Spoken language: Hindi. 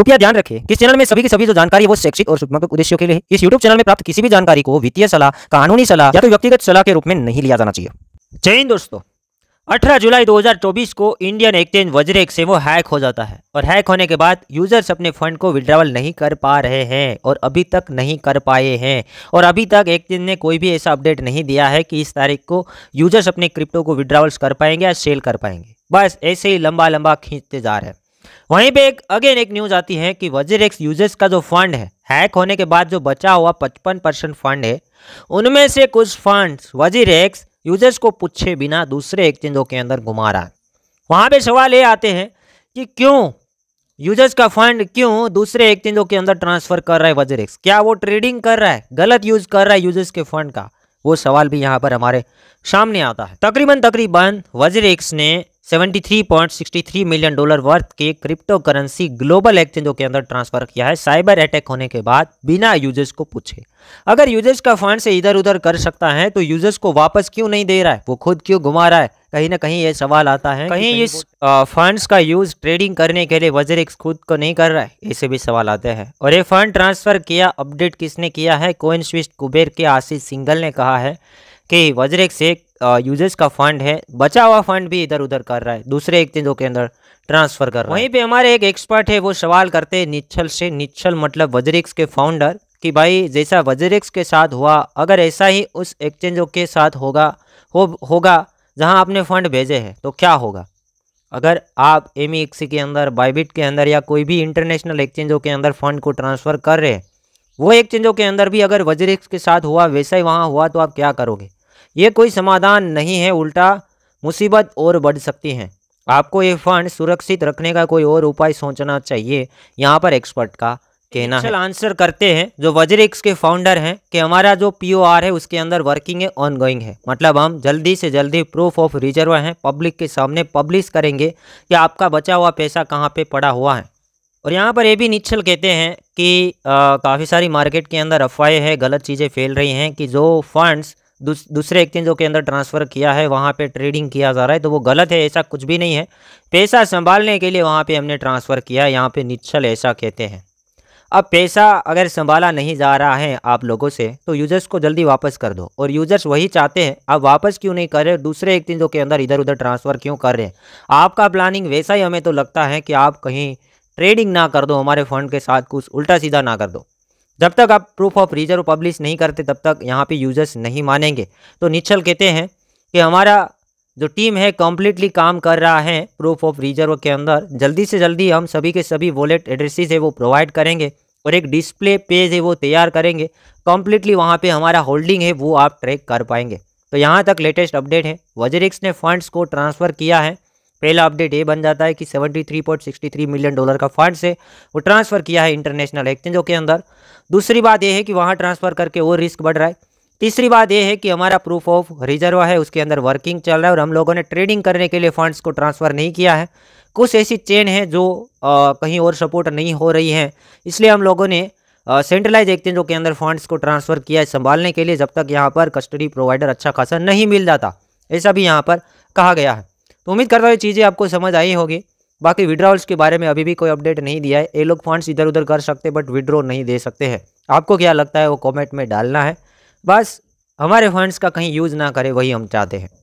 कृपया ध्यान रखें कि चैनल में सभी की सभी जो जानकारी है वो शैक्षिक और शुभात्मक उद्देश्यों के लिए इस यूट्यूब चैनल में प्राप्त किसी भी जानकारी को वित्तीय सलाह कानूनी सलाह या तो व्यक्तिगत सलाह के रूप में नहीं लिया जाना चाहिए जय हिंद दोस्तों 18 जुलाई 2024 को इंडियन एक्सचेंज वज्रेक से वो हैक हो जाता है और हैक होने के बाद यूजर्स अपने फंड को विड्रावल नहीं कर पा रहे हैं और अभी तक नहीं कर पाए हैं और अभी तक एक्सचेंज ने कोई भी ऐसा अपडेट नहीं दिया है कि इस तारीख को यूजर्स अपने क्रिप्टो को विड्रावल्स कर पाएंगे या सेल कर पाएंगे बस ऐसे ही लंबा लंबा खींचते जा रहे हैं वहीं पे एक अगेन एक न्यूज़ आती है कि वजीर एक्स यूजर्स का जो फंड है हैक होने के बाद जो बचा हुआ पचपन परसेंट फंड है उनमें से कुछ फंड्स वजीर एक्स यूजर्स को पूछे बिना दूसरे एक्सचेंजों के अंदर घुमा रहा है वहाँ पे सवाल ये आते हैं कि क्यों यूजर्स का फंड क्यों दूसरे एक्सचेंजों के अंदर ट्रांसफर कर रहा है वजीर एक्स क्या वो ट्रेडिंग कर रहा है गलत यूज कर रहा है यूजर्स के फंड का वो सवाल भी यहाँ पर हमारे सामने आता है तकरीबन तकरीबन वजीर एक्स ने 73.63 मिलियन डॉलर वर्थ के क्रिप्टो करेंसी ग्लोबल एक्सचेंजों के अंदर ट्रांसफर किया है साइबर अटैक होने के बाद बिना यूजर्स को पूछे अगर यूजर्स का फंड से इधर उधर कर सकता है तो यूजर्स को वापस क्यों नहीं दे रहा है वो खुद क्यों घुमा रहा है कहीं ना कहीं ये सवाल आता है कहीं इस फंड्स का यूज ट्रेडिंग करने के लिए वजर खुद को नहीं कर रहा है ऐसे भी सवाल आते हैं और ये फंड ट्रांसफर किया अपडेट किसने किया है कोइन स्विस्ट कुबेर के आशीष सिंगल ने कहा है कि वजरेक्स एक यूजर्स का फंड है बचा हुआ फंड भी इधर उधर कर रहा है दूसरे एक चीजों के अंदर ट्रांसफर कर रहा है वहीं पे हमारे एक एक्सपर्ट है वो सवाल करते हैं निच्छल से निच्छल मतलब वजरिक्स के फाउंडर कि भाई जैसा वजरिक्स के साथ हुआ अगर ऐसा ही उस एक्सचेंजों के साथ होगा हो होगा जहां आपने फंड भेजे हैं तो क्या होगा अगर आप एम e के अंदर बाइबिट के अंदर या कोई भी इंटरनेशनल एक्सचेंजों के अंदर फंड को ट्रांसफ़र कर रहे हैं वो एक्सचेंजों के अंदर भी अगर वजरिक्स के साथ हुआ वैसा ही वहाँ हुआ तो आप क्या करोगे ये कोई समाधान नहीं है उल्टा मुसीबत और बढ़ सकती है आपको ये फंड सुरक्षित रखने का कोई और उपाय सोचना चाहिए यहाँ पर एक्सपर्ट का कहना है आंसर करते हैं जो वज्रिक्स के फाउंडर हैं कि हमारा जो पीओआर है उसके अंदर वर्किंग है ऑन गोइंग है मतलब हम जल्दी से जल्दी प्रूफ ऑफ रिजर्व हैं पब्लिक के सामने पब्लिश करेंगे कि आपका बचा हुआ पैसा कहाँ पे पड़ा हुआ है और यहाँ पर ये भी निच्छल कहते हैं कि काफ़ी सारी मार्केट के अंदर अफवाहें हैं गलत चीज़ें फैल रही हैं कि जो फंड्स दूस, दूसरे एक्सचेंजों के अंदर ट्रांसफ़र किया है वहाँ पे ट्रेडिंग किया जा रहा है तो वो गलत है ऐसा कुछ भी नहीं है पैसा संभालने के लिए वहाँ पे हमने ट्रांसफ़र किया है यहाँ पे निश्चल ऐसा कहते हैं अब पैसा अगर संभाला नहीं जा रहा है आप लोगों से तो यूज़र्स को जल्दी वापस कर दो और यूज़र्स वही चाहते हैं आप वापस क्यों नहीं कर रहे दूसरे एक्सचेंजों के अंदर इधर उधर ट्रांसफ़र क्यों कर रहे हैं आपका प्लानिंग वैसा ही हमें तो लगता है कि आप कहीं ट्रेडिंग ना कर दो हमारे फंड के साथ कुछ उल्टा सीधा ना कर दो जब तक आप प्रूफ ऑफ रिजर्व पब्लिश नहीं करते तब तक यहाँ पे यूजर्स नहीं मानेंगे तो निश्चल कहते हैं कि हमारा जो टीम है कम्प्लीटली काम कर रहा है प्रूफ ऑफ रिजर्व के अंदर जल्दी से जल्दी हम सभी के सभी वॉलेट एड्रेसेस है वो प्रोवाइड करेंगे और एक डिस्प्ले पेज है वो तैयार करेंगे कम्प्लीटली वहाँ पर हमारा होल्डिंग है वो आप ट्रैक कर पाएंगे तो यहाँ तक लेटेस्ट अपडेट है वजरिक्स ने फंड्स को ट्रांसफ़र किया है पहला अपडेट ये बन जाता है कि 73.63 मिलियन डॉलर का फंड से वो ट्रांसफ़र किया है इंटरनेशनल एक्सचेंजों के अंदर दूसरी बात यह है कि वहाँ ट्रांसफ़र करके और रिस्क बढ़ रहा है तीसरी बात यह है कि हमारा प्रूफ ऑफ रिजर्व है उसके अंदर वर्किंग चल रहा है और हम लोगों ने ट्रेडिंग करने के लिए फंड्स को ट्रांसफ़र नहीं किया है कुछ ऐसी चेन है जो आ, कहीं और सपोर्ट नहीं हो रही है इसलिए हम लोगों ने सेंट्रलाइज एक्सचेंजों के अंदर फंड्स को ट्रांसफ़र किया है संभालने के लिए जब तक यहाँ पर कस्टडी प्रोवाइडर अच्छा खासा नहीं मिल जाता ऐसा भी यहाँ पर कहा गया है तो उम्मीद करता हूँ चीज़ें आपको समझ आई होगी बाकी विड्रॉल्स के बारे में अभी भी कोई अपडेट नहीं दिया है ये लोग फंड्स इधर उधर कर सकते बट विड्रॉ नहीं दे सकते हैं आपको क्या लगता है वो कॉमेंट में डालना है बस हमारे फंड्स का कहीं यूज़ ना करें वही हम चाहते हैं